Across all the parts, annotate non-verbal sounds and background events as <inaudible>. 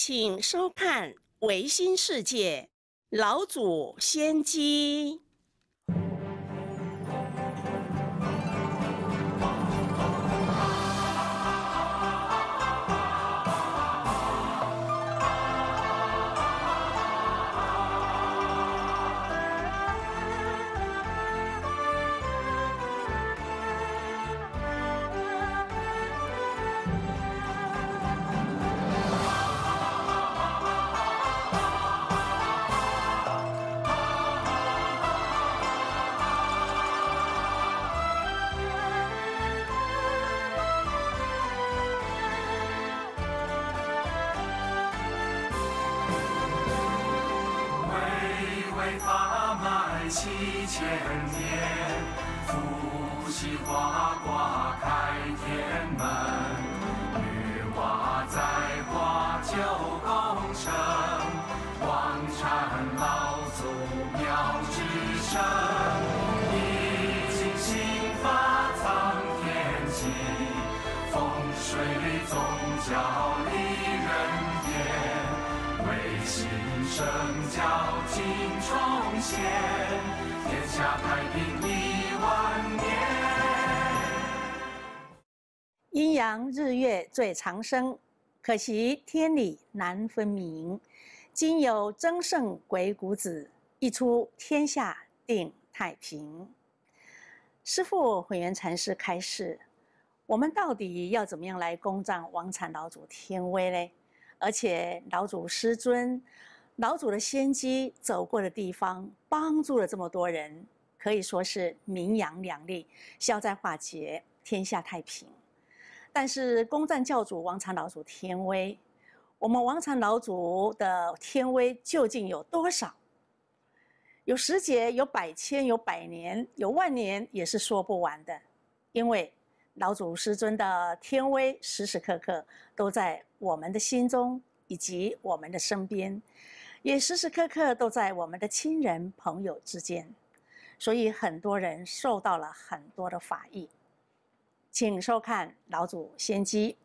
请收看《维新世界》，老祖先机。来七千年，伏羲画卦开天门，女娲栽花九。天下太平一年。阴阳日月最长生，可惜天理难分明。今有争胜鬼谷子一出，天下定太平。师父混元禅师开示：我们到底要怎么样来攻占王禅老祖天威呢？而且老祖师尊。老祖的先机走过的地方，帮助了这么多人，可以说是名扬两立，消灾化解，天下太平。但是，攻占教主王禅老祖天威，我们王禅老祖的天威究竟有多少？有十劫，有百千，有百年，有万年，也是说不完的。因为老祖师尊的天威，时时刻刻都在我们的心中，以及我们的身边。也时时刻刻都在我们的亲人朋友之间，所以很多人受到了很多的法益。请收看老祖先机。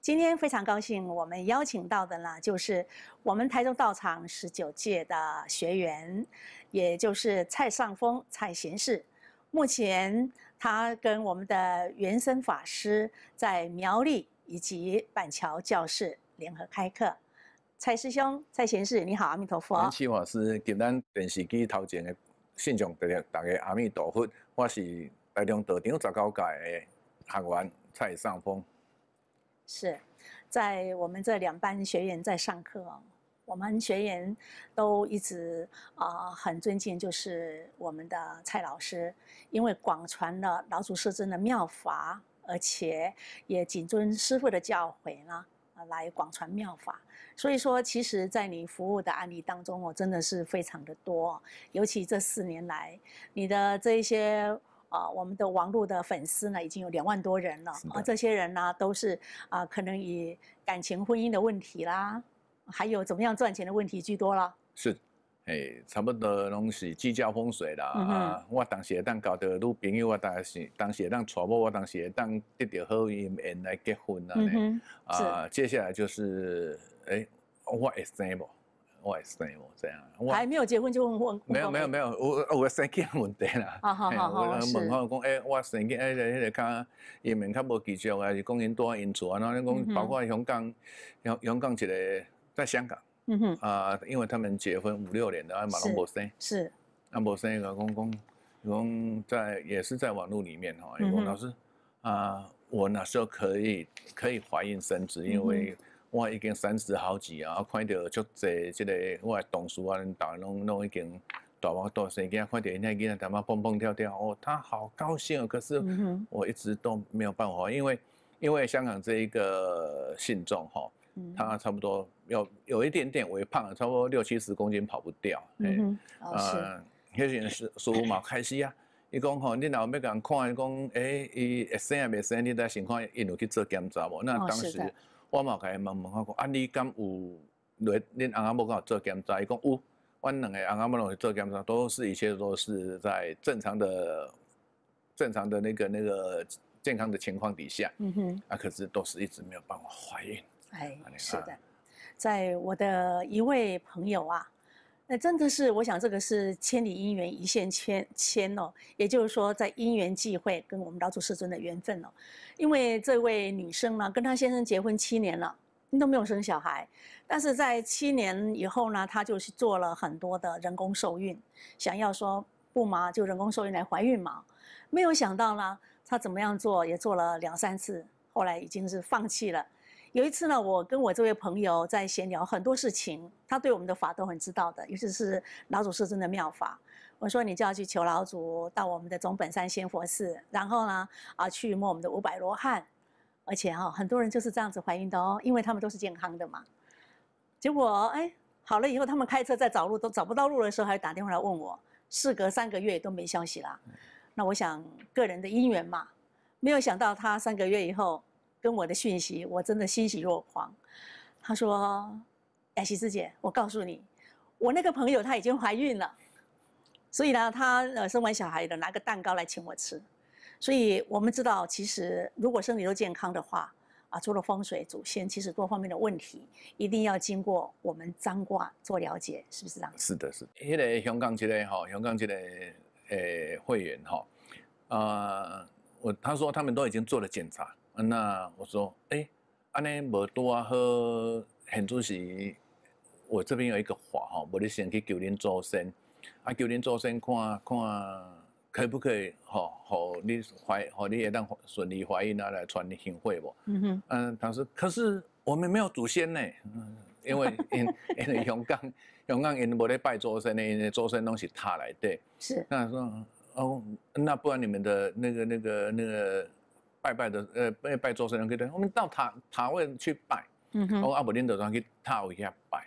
今天非常高兴，我们邀请到的呢，就是我们台中道场十九届的学员，也就是蔡尚峰、蔡贤士。目前他跟我们的原生法师在苗栗以及板桥教室联合开课。蔡师兄、蔡贤士，你好，阿弥陀佛。南师法师，今咱电视机头前的信场，大家大家阿弥陀佛。我是台中道场十九届的学员蔡尚峰。是在我们这两班学员在上课哦，我们学员都一直啊很尊敬，就是我们的蔡老师，因为广传了老祖师尊的妙法，而且也谨遵师父的教诲呢。来广传妙法，所以说，其实，在你服务的案例当中，我真的是非常的多。尤其这四年来，你的这一些啊，我们的王璐的粉丝呢，已经有两万多人了啊。这些人呢，都是啊，可能以感情、婚姻的问题啦，还有怎么样赚钱的问题居多了。是。哎，差不多拢是计较风水啦啊！我当时会当交到女朋友，我当时当时会当娶某，我当时会当得到好运缘来结婚呐。啊，接下来就是诶、我会 a t 我会 n a m 这样，还没有结婚就问婚？没有没有没有，我我神经问题啦。好好好，我问好讲诶，我神经诶，迄个卡移民较无技巧啊，是因应多因厝啊。然后讲包括香港，香香港一个在香港。嗯哼啊，因为他们结婚五六年的，啊，马龙博生是，安博森老公公，老公在也是在网络里面哈，老公老师啊，我那时候可以可以怀孕生子，因为我已经三十好几啊，看到足多即个我同事啊，人大家拢拢已经大毛大岁，今快看到人家囡仔他妈蹦蹦跳跳，哦，他好高兴哦，可是我一直都没有办法，因为因为香港这一个现状哈。他差不多有有一点点微胖，了，差不多六七十公斤跑不掉。嗯，啊，开始是说毛开始啊，伊讲吼，你哪有咩人看伊讲，哎，伊会生还是没生，你再情看一有去做检查无？那当时我嘛毛开慢问看，讲，啊，你敢有你你阿妈冇搞做检查，伊讲有，我两个阿妈咪拢去做检查，都是一切都是在正常的正常的那个那个健康的情况底下。嗯哼，啊，可是都是一直没有办法怀孕。哎，是的，在我的一位朋友啊，那真的是我想这个是千里姻缘一线牵牵哦，也就是说在姻缘际会跟我们老祖师尊的缘分哦。因为这位女生呢，跟她先生结婚七年了，都没有生小孩，但是在七年以后呢，她就是做了很多的人工受孕，想要说不嘛就人工受孕来怀孕嘛，没有想到呢，她怎么样做也做了两三次，后来已经是放弃了。有一次呢，我跟我这位朋友在闲聊很多事情，他对我们的法都很知道的，尤其是老祖师真的妙法。我说你就要去求老祖，到我们的总本山仙佛寺，然后呢啊去摸我们的五百罗汉，而且哈很多人就是这样子怀孕的哦，因为他们都是健康的嘛。结果哎好了以后，他们开车在找路都找不到路的时候，还打电话来问我，事隔三个月都没消息啦。那我想个人的因缘嘛，没有想到他三个月以后。跟我的讯息，我真的欣喜若狂。他说：“雅喜师姐，我告诉你，我那个朋友她已经怀孕了，所以呢，她呃生完小孩了，拿个蛋糕来请我吃。所以，我们知道，其实如果身体都健康的话，啊，除了风水、祖先，其实多方面的问题一定要经过我们占卦做了解，是不是这样？”“是的，是。”“的。那个香港这个哈，香港这个诶会员哈，呃，我他说他们都已经做了检查。”那我说，哎，安尼无多好，很准时。我这边有一个法吼，无咧先去求恁祖先，啊，求恁祖先看看可不可以吼，吼你怀，吼你也当顺利怀孕啊来传你行火不？嗯哼，嗯，他说，可是我们没有祖先呢，因为 <laughs> 因因为香港香港因无咧拜祖先咧，祖先拢是他来对，是。那说哦，那不然你们的那个那个那个。拜拜的，呃，拜拜周身人去等，我们到塔塔位去拜，嗯我阿伯领导就去塔位遐拜，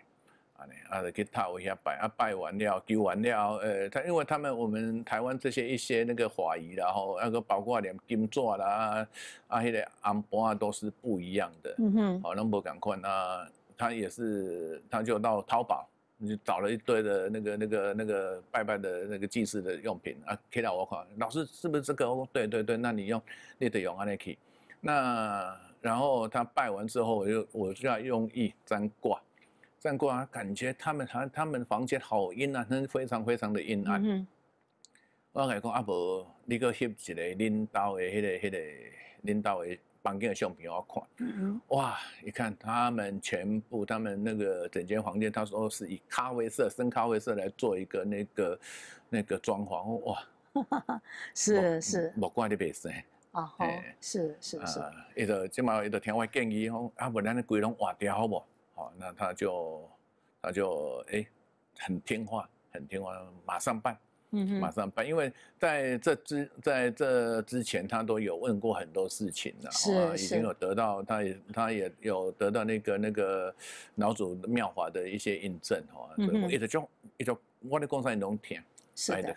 安尼，啊，就去塔位遐拜，啊，拜完了，求完了，呃，他因为他们我们台湾这些一些那个华裔然后那个包括连金座啦，啊，迄个安伯啊都是不一样的，嗯好，那么赶快，那他也是，他就到淘宝。就找了一堆的那个、那个、那个拜拜的那个祭祀的用品啊，给到我看。老师是不是这个？哦，对对对，那你用你得用安那 k 那然后他拜完之后，我就我就要用易占卦，占卦感觉他们他他们房间好阴暗，那非常非常的阴暗。嗯，我觉讲阿伯，你个翕一个领导的，迄个迄个领导的。房间的相片我看，哇！一看他们全部，他们那个整间房间，他说是以咖啡色、深咖啡色来做一个那个那个装潢，哇！<laughs> 是是，木瓜的白色啊，是是是，一个即码一个听我建议，哦，不然你的柜笼掉好不？好，那他就他就诶，很听话，很听话，马上办。马上办，因为在这之在这之前，他都有问过很多事情了，是已经有得到，他也他也有得到那个那个老祖妙华的一些印证，哈，所以一直就一直我的工商农田，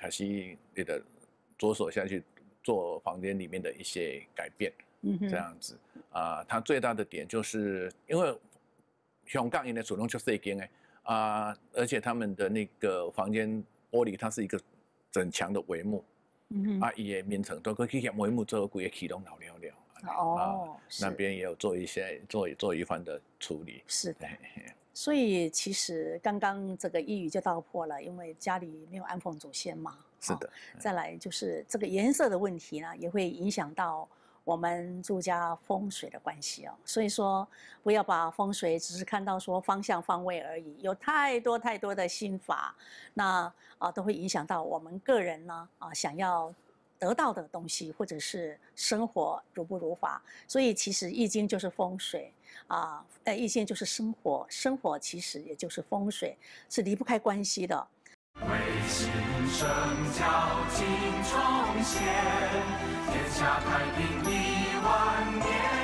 开始你的着手下去做房间里面的一些改变，嗯，这样子啊，他最大的点就是因为香港因为主动就是一间哎，啊，而且他们的那个房间玻璃它是一个。整墙的帷幕，嗯、啊，伊面层都可去帷幕做个骨，也启动老了了。哦，那边也有做一些做做一番的处理。是的，所以其实刚刚这个一语就道破了，因为家里没有安奉祖先嘛。是的，再来就是这个颜色的问题呢，也会影响到。我们住家风水的关系哦，所以说不要把风水只是看到说方向方位而已，有太多太多的心法，那啊都会影响到我们个人呢啊想要得到的东西或者是生活如不如法，所以其实易经就是风水啊，呃易经就是生活，生活其实也就是风水，是离不开关系的。生交尽重现，天下太平一万年。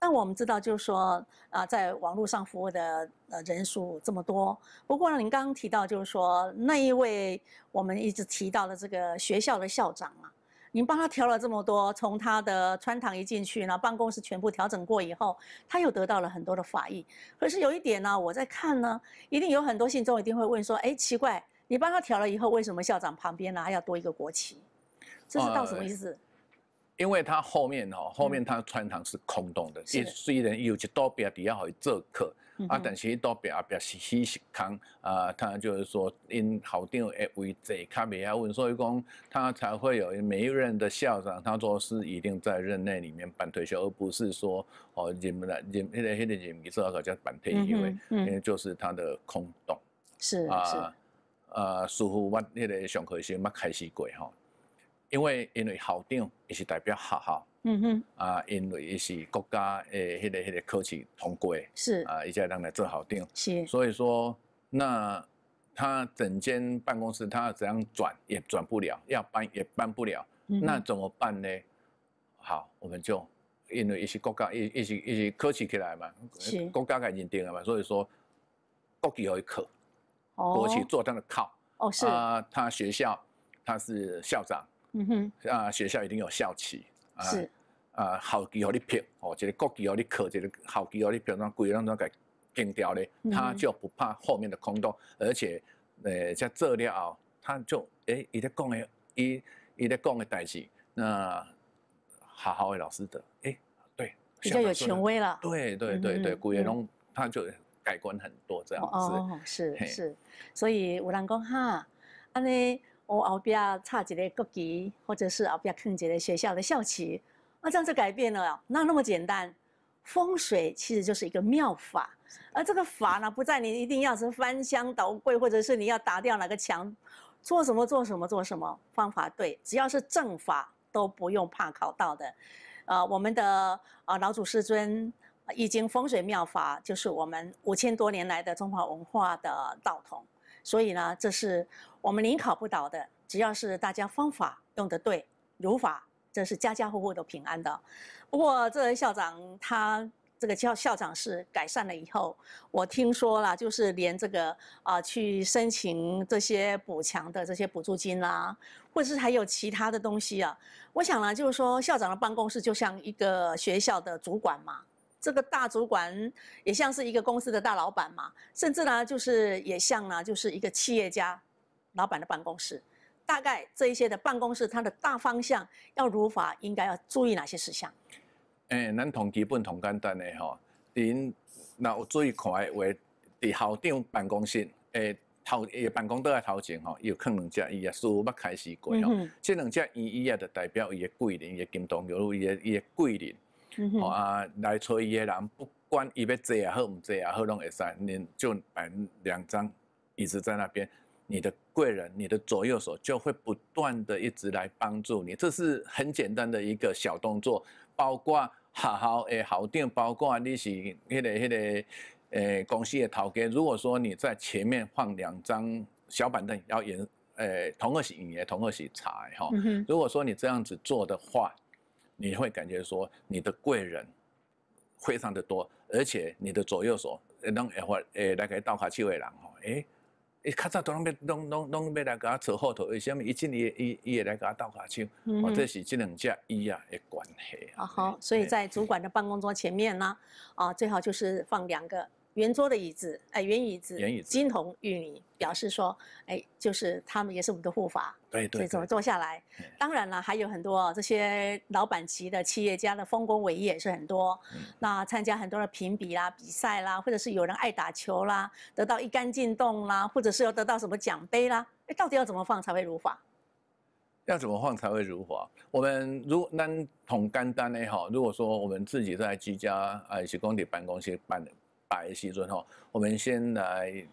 那我们知道，就是说啊，在网络上服务的呃人数这么多。不过呢，您刚刚提到，就是说那一位我们一直提到的这个学校的校长啊。您帮他调了这么多，从他的穿堂一进去呢，办公室全部调整过以后，他又得到了很多的法益。可是有一点呢，我在看呢，一定有很多信众一定会问说：哎，奇怪，你帮他调了以后，为什么校长旁边呢还要多一个国旗？这是到什么意思？因为他后面哦，后面他穿堂是空洞的，也虽然有一道表底下会做客啊，但是一道边表是稀稀康啊，他就是说因校长诶为在咖啡要问，所以讲他才会有每一任的校长，他说是一定在任内里面办退休，而不是说哦你们的你迄个那个人民上课叫办退休，因为就是他的空洞是啊啊，似乎我迄个上课时先开始过吼。因为因为校长也是代表学校，嗯哼，啊，因为也是国家诶，迄个迄个考试通过，是啊，一且人来做好定，是，所以说那他整间办公室他怎样转也转不了，要搬也搬不了，那怎么办呢？好，我们就因为也是国家，也也是也是考试起来嘛，是国家该认定了嘛，所以说国企可以颗，国企做他的靠，哦是，啊，他学校他是校长。嗯哼，啊，学校一定有校企啊，啊，校企和你拼哦，这个国旗和你课，这个校企和你平那古让那个强调的，他就不怕后面的空洞，而且，呃，在这量他就哎，伊在讲的，伊伊在讲的代志，那，好好的老师的，哎，对，比较有权威了，对对对对，古月龙他就改观很多这样子，哦，是是，所以有人讲哈，安尼。我比边差几的国旗，或者是比边看几的学校的校旗，那这样子改变了，那那么简单？风水其实就是一个妙法，而这个法呢，不在你一定要是翻箱倒柜，或者是你要打掉哪个墙，做什么做什么做什么，方法对，只要是正法都不用怕考到的。啊，我们的啊老祖师尊《易经》风水妙法，就是我们五千多年来的中华文化的道统，所以呢，这是。我们宁考不倒的，只要是大家方法用得对，如法，这是家家户户都平安的。不过这校长他这个教校长是改善了以后，我听说了，就是连这个啊去申请这些补墙的这些补助金啦，或者是还有其他的东西啊。我想呢，就是说校长的办公室就像一个学校的主管嘛，这个大主管也像是一个公司的大老板嘛，甚至呢就是也像呢就是一个企业家。老板的办公室，大概这一些的办公室，它的大方向要如法，应该要注意哪些事项？诶，咱同基本同简单的吼。您那有注意看的话，伫校长办公室诶头，诶办公桌的头前吼，有放两只椅啊，书捌开始过吼。嗯。这两只椅椅啊，就代表伊个桂林的金铜桥，伊个伊个桂林。嗯啊，来坐伊的人，不管伊要坐也好唔坐也好拢会使，您就摆两张椅子在那边。你的贵人、你的左右手就会不断的一直来帮助你，这是很简单的一个小动作，包括好好诶好店，包括你是迄个迄个诶公司的头家。如果说你在前面放两张小板凳，要饮诶同欢喜饮，同欢喜茶哈。如果说你这样子做的话，你会感觉说你的贵人非常的多，而且你的左右手当然会诶来个倒卡啡味人哈，诶。伊较早都拢要拢拢拢要来甲我扯后头，为什么？一进伊伊伊来甲我斗卡手？或者是这两只伊啊的关系啊好，所以在主管的办公桌前面呢，啊最好就是放两个。圆桌的椅子，哎，圆椅子，金童玉泥表示说，哎，就是他们也是我们的护法，对对，怎么坐下来？当然了，还有很多这些老板级的企业家的丰功伟业也是很多。那参加很多的评比啦、比赛啦，或者是有人爱打球啦，得到一杆进洞啦，或者是要得到什么奖杯啦，哎，到底要怎么放才会如法？要怎么放才会如法？我们如单同干单呢？哈，如果说我们自己在居家啊、些工地、办公室办的。白棋子哈，我们先来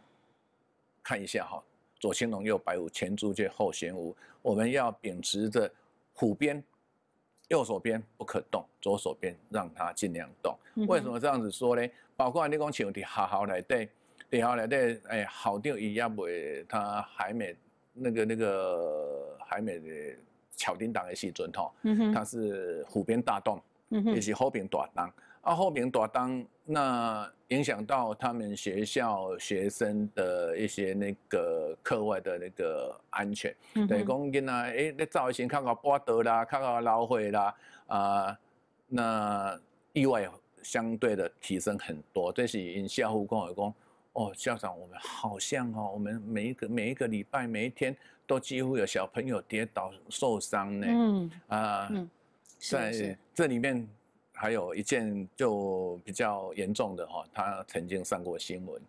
看一下哈，左青龙，右白虎，前朱雀，后玄武。我们要秉持着虎边，右手边不可动，左手边让它尽量动。为什么这样子说呢？包括你讲公，请你好好来带，好好来带。哎，好掉伊也不会，他还没那个那个还没巧叮当的时阵哈，它是虎边大动，也是后边大动。啊，后面打当，那影响到他们学校学生的一些那个课外的那个安全，对，讲囡仔诶，你造型看看巴德啦，看看老火啦，啊，那意外相对的提升很多。这是因校护工讲，哦，校长，我们好像哦，我们每一个每一个礼拜每一天都几乎有小朋友跌倒受伤呢。嗯，啊，在这里面。还有一件就比较严重的哈，他曾经上过新闻，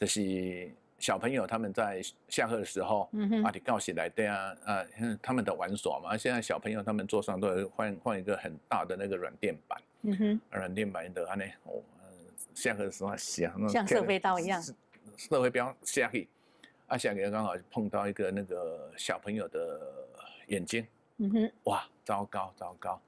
就是小朋友他们在下课的时候，嗯哼，把你告起来对啊，啊，他们的玩耍嘛，现在小朋友他们桌上都有换换一个很大的那个软垫板，嗯哼，软垫板的安呢，我下课的时候啊，像社会刀一样，社会刀下去，啊下去刚好碰到一个那个小朋友的眼睛，嗯哼，哇，糟糕糟糕。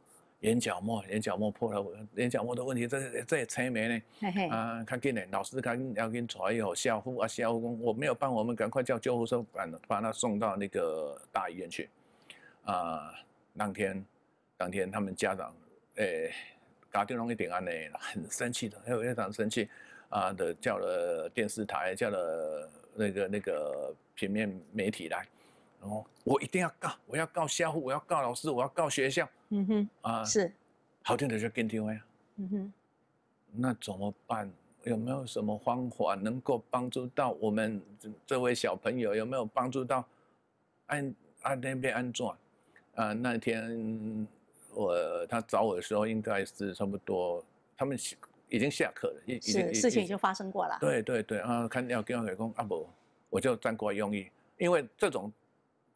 眼角膜，眼角膜破了，眼角膜的问题，这这也青没呢，啊，看见呢，老师看要跟找一下校服啊，校服工我没有办，我们赶快叫救护车，把把他送到那个大医院去。啊，当天，当天他们家长，诶，搞定了易点啊，呢，很生气的，非常生气啊的，叫了电视台，叫了那个那个平面媒体来，然后我一定要告，我要告校服，我要告老师，我要告学校。嗯哼啊，是，好听的就 KTV 啊。嗯哼，那怎么办？有没有什么方法能够帮助到我们这位小朋友？有没有帮助到安安那边安座？啊，那天我他找我的时候，应该是差不多他们已经下课了，经事情已经发生过了。对对对啊，看要给我给工阿伯，我就站过用意，因为这种。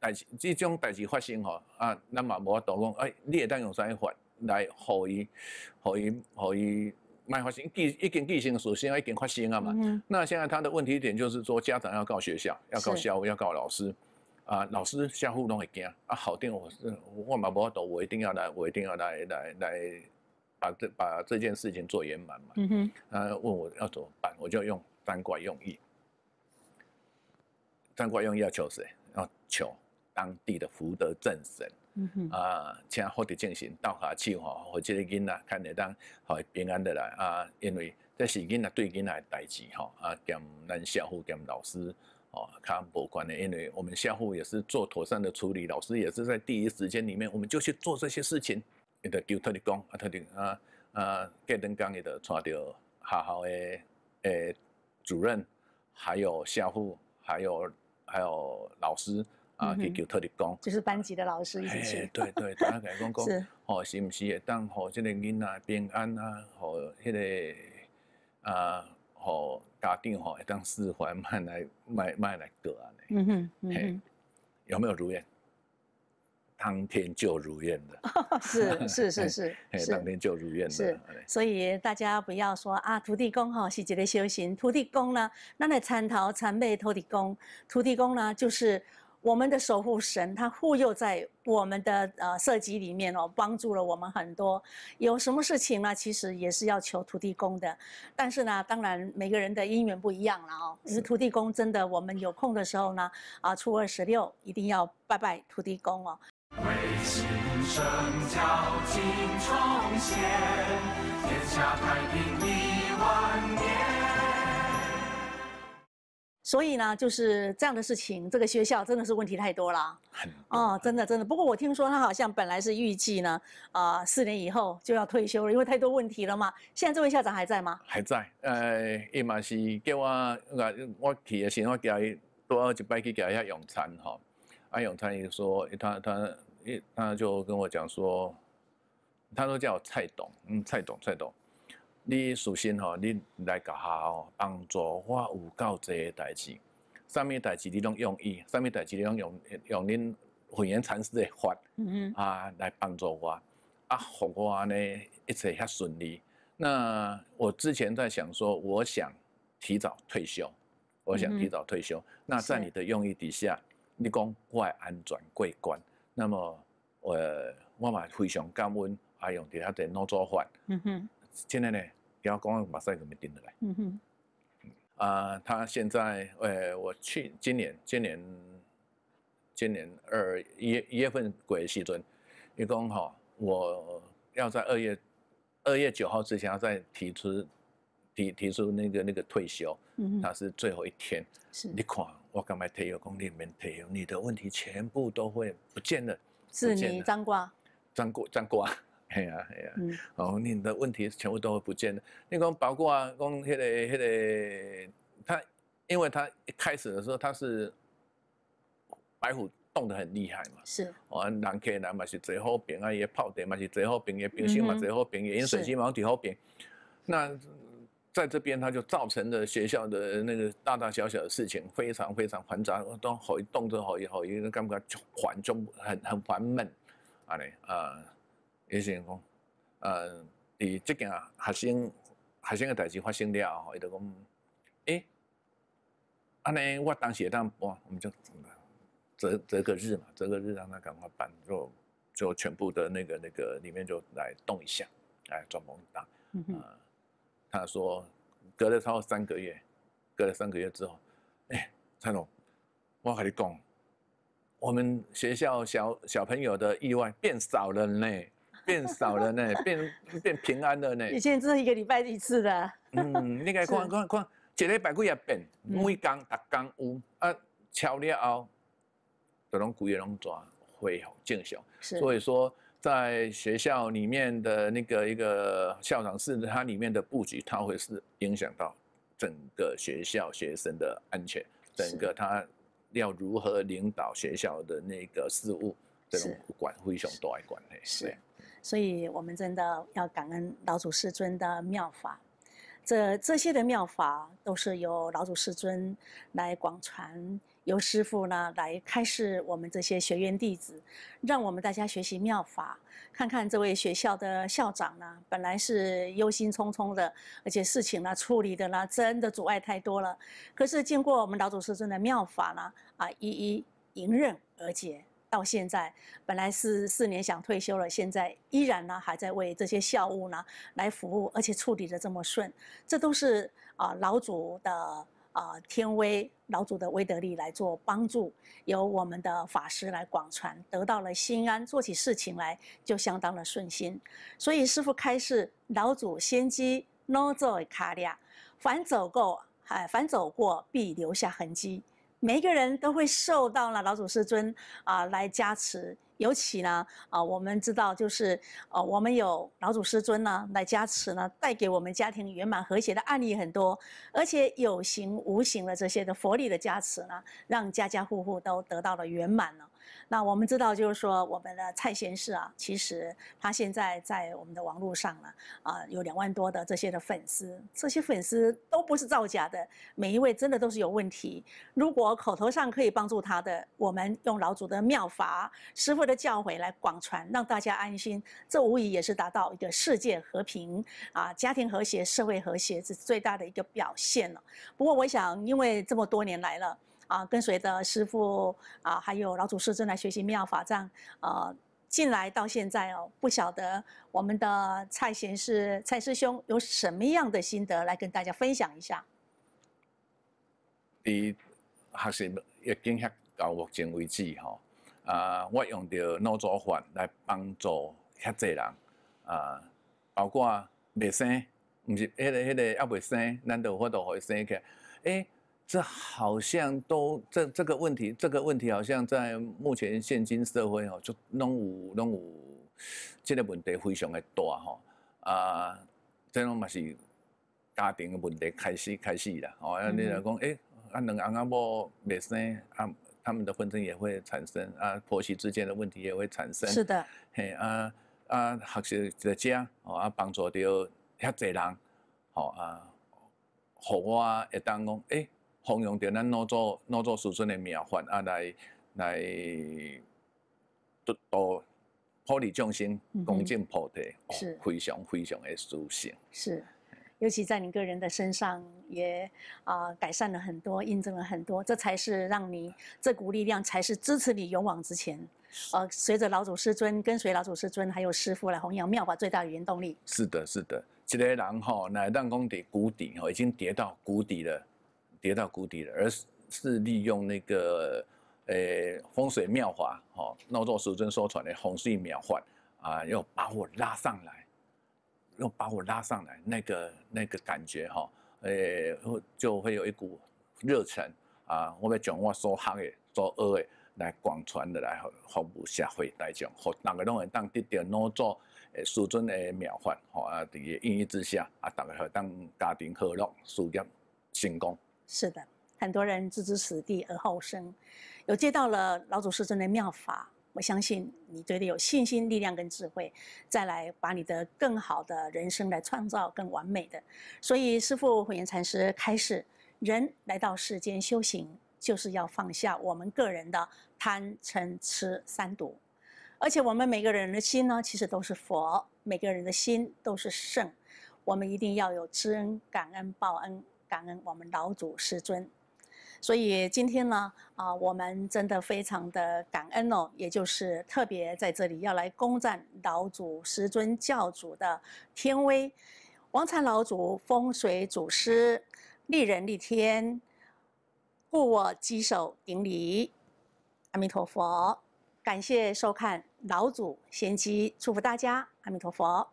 代是即种代志发生吼，啊，咱嘛无法度讲，哎，你会当用啥法来护伊、护伊、护伊，卖发生既一件既性首先要一件发生啊嘛。嗯。那现在他的问题点就是说，家长要告学校，要告校，要告老师，啊，老师相互拢会惊啊，好定我是我嘛无法度，我一定要来，我一定要来来来，把这把这件事情做圆满嘛。嗯哼。啊，问我要怎么办，我就用三卦用意，三卦用意要求谁？要求。当地的福德正神，啊，请福德进行倒下去吼，或者囡仔，看得当好平安的来啊，因为这是囡仔对囡仔的代志吼。啊，跟咱校护跟老师哦，他无关的，因为我们校护也是做妥善的处理，老师也是在第一时间里面，我们就去做这些事情。你的叫特地讲啊，特地啊啊，盖登刚也得抓到好好的诶，主任，还有校护，还有还有老师。啊！去叫土地公，就是班级的老师一起 <laughs> 对对，大家讲讲，哦，是唔是会当，让这个囡仔平安啊，让迄个啊，让家庭哦，会当释怀，慢来，慢慢来得安呢？嗯哼，有没有如愿？当天就如愿的，<laughs> 是是是是，当天就如愿的。所以大家不要说啊，土地公哦是一个修行，土地公呢，咱来参头参拜土地公，土地公呢就是。我们的守护神，他护佑在我们的呃社稷里面哦，帮助了我们很多。有什么事情呢？其实也是要求土地公的，但是呢，当然每个人的姻缘不一样了哦。其是土地公真的，我们有空的时候呢，啊，初二十六一定要拜拜土地公哦。为新生教尽重现，天下太平年。所以呢，就是这样的事情，这个学校真的是问题太多了，很哦，真的真的。不过我听说他好像本来是预计呢，啊，四年以后就要退休了，因为太多问题了嘛。现在这位校长还在吗？还在。呃，伊嘛是叫我，我去的时候，伊都二一八去给他一下永灿哈。啊，永灿伊说，他他一他就跟我讲说，他说叫我蔡董，嗯，蔡董，蔡董。你首先吼，你来甲下吼，帮助我有够济的代志。什么代志你拢用伊？什么代志你拢用用恁慧眼禅师的法啊来帮助我啊，互我呢一切较顺利。那我之前在想说，我想提早退休，我想提早退休。那在你的用意底下，你讲我会安全过关，那么我我嘛非常感恩，啊，用其他的脑做法。现在呢，然后公安把赛格们盯得来。嗯哼。啊，他现在呃，我去今年，今年，今年二一一月份过时尊，一共哈，我要在二月二月九号之前，要再提出提提出那个那个退休，嗯他是最后一天。是。你看，我刚才退休，工里面退休，你的问题全部都会不见了。是你张卦？张过张过啊，系啊，嗯，哦，你的问题全部都会不见了。你讲包括啊，讲迄个、迄个，他，因为他一开始的时候他是白虎动得很厉害嘛，是，哦，客人嘛是最好兵啊，也炮兵嘛是最好兵，也兵心嘛最好兵，也水机嘛最好兵。那在这边他就造成了学校的那个大大小小的事情非常非常繁杂，都好一动都好以，可以感觉烦中很很烦闷，啊嘞啊。也先讲，呃，咦，这件啊，学生学生嘅代志发生了，伊就讲，诶，安尼我当时当，哇，我们就择择个日嘛，择个日让他赶快搬，就就全部的那个那个里面就来动一下，来装潢一下。嗯他说隔了超过三个月，隔了三个月之后，哎，蔡总，我跟你讲，我们学校小小朋友的意外变少了呢。变少了呢，变 <laughs> 变平安了呢。以前是一个礼拜一次的。嗯，你看，<laughs> 看看看，一礼拜几也变，每工、逐工有啊，了后，这种古也拢抓会好进行。所以说，在学校里面的那个一个校长室，它里面的布局，它会是影响到整个学校学生的安全，整个他要如何领导学校的那个事务，这种管非常多爱管嘞。是。所以我们真的要感恩老祖师尊的妙法，这这些的妙法都是由老祖师尊来广传，由师父呢来开示我们这些学员弟子，让我们大家学习妙法。看看这位学校的校长呢，本来是忧心忡忡的，而且事情呢处理的呢真的阻碍太多了。可是经过我们老祖师尊的妙法呢，啊，一一迎刃而解。到现在，本来是四年想退休了，现在依然呢还在为这些校务呢来服务，而且处理的这么顺，这都是啊老祖的啊天威，老祖的威德力来做帮助，由我们的法师来广传，得到了心安，做起事情来就相当的顺心。所以师傅开示：老祖先机 nojoy 卡利亚，凡走过，哎，凡走过必留下痕迹。每一个人都会受到了老祖师尊啊来加持，尤其呢啊我们知道就是啊我们有老祖师尊呢来加持呢，带给我们家庭圆满和谐的案例很多，而且有形无形的这些的佛力的加持呢，让家家户户都得到了圆满了。那我们知道，就是说我们的蔡先生啊，其实他现在在我们的网络上呢，啊有两万多的这些的粉丝，这些粉丝都不是造假的，每一位真的都是有问题。如果口头上可以帮助他的，我们用老祖的妙法、师傅的教诲来广传，让大家安心，这无疑也是达到一个世界和平啊、家庭和谐、社会和谐是最大的一个表现了。不过我想，因为这么多年来了。啊，跟随的师傅啊，还有老祖师正在学习妙法藏。呃，进来到现在哦，不晓得我们的蔡贤师蔡师兄有什么样的心得来跟大家分享一下。你学习也经遐到目前为止吼，啊，我用着脑组法来帮助遐济人啊，包括未生，唔是迄个迄个还未生，咱都有法度互伊生起，哎。这好像都这这个问题，这个问题好像在目前现今社会哦，就拢有拢有，这个问题非常的大吼啊，这种嘛是家庭的问题开始开始啦哦，你来讲诶，啊，两个公阿婆也生啊，他们的纷争也会产生啊，婆媳之间的问题也会产生，是的，嘿啊啊，学习在家哦，啊，帮助到遐济人，好啊，好啊，会当讲诶。弘扬着咱老祖老祖师尊的妙法啊，来来多多普利众生恭敬菩提，非常非常的殊胜。是，尤其在你个人的身上，也啊改善了很多，印证了很多，这才是让你这股力量才是支持你勇往直前。呃，随着老祖师尊跟随老祖师尊，还有师傅来弘扬妙法，最大的原动力。是的，是的，这个人然哦，乃当公底谷底哦，已经跌到谷底了。跌到谷底了，而是是利用那个，诶，风水妙法，哦，诺作师尊说传的风水妙法，啊，又把我拉上来，又把我拉上来，那个那个感觉，哈，诶，就会有一股热忱，啊，我要将我所学的、所学的来广传的，来服务社会大众，好，大家都会当得到那作诶师尊的妙法，吼，啊，伫个因缘之下，啊，大家会当家庭和睦，事业成功。是的，很多人置之死地而后生，有接到了老祖师真的妙法，我相信你绝对有信心、力量跟智慧，再来把你的更好的人生来创造更完美的。所以师父慧眼禅师开示，人来到世间修行，就是要放下我们个人的贪嗔痴三毒，而且我们每个人的心呢，其实都是佛，每个人的心都是圣，我们一定要有知恩、感恩、报恩。感恩我们老祖师尊，所以今天呢，啊，我们真的非常的感恩哦，也就是特别在这里要来恭赞老祖师尊教主的天威，王禅老祖风水祖师立人立天，护我稽首顶礼，阿弥陀佛，感谢收看老祖先机，祝福大家，阿弥陀佛。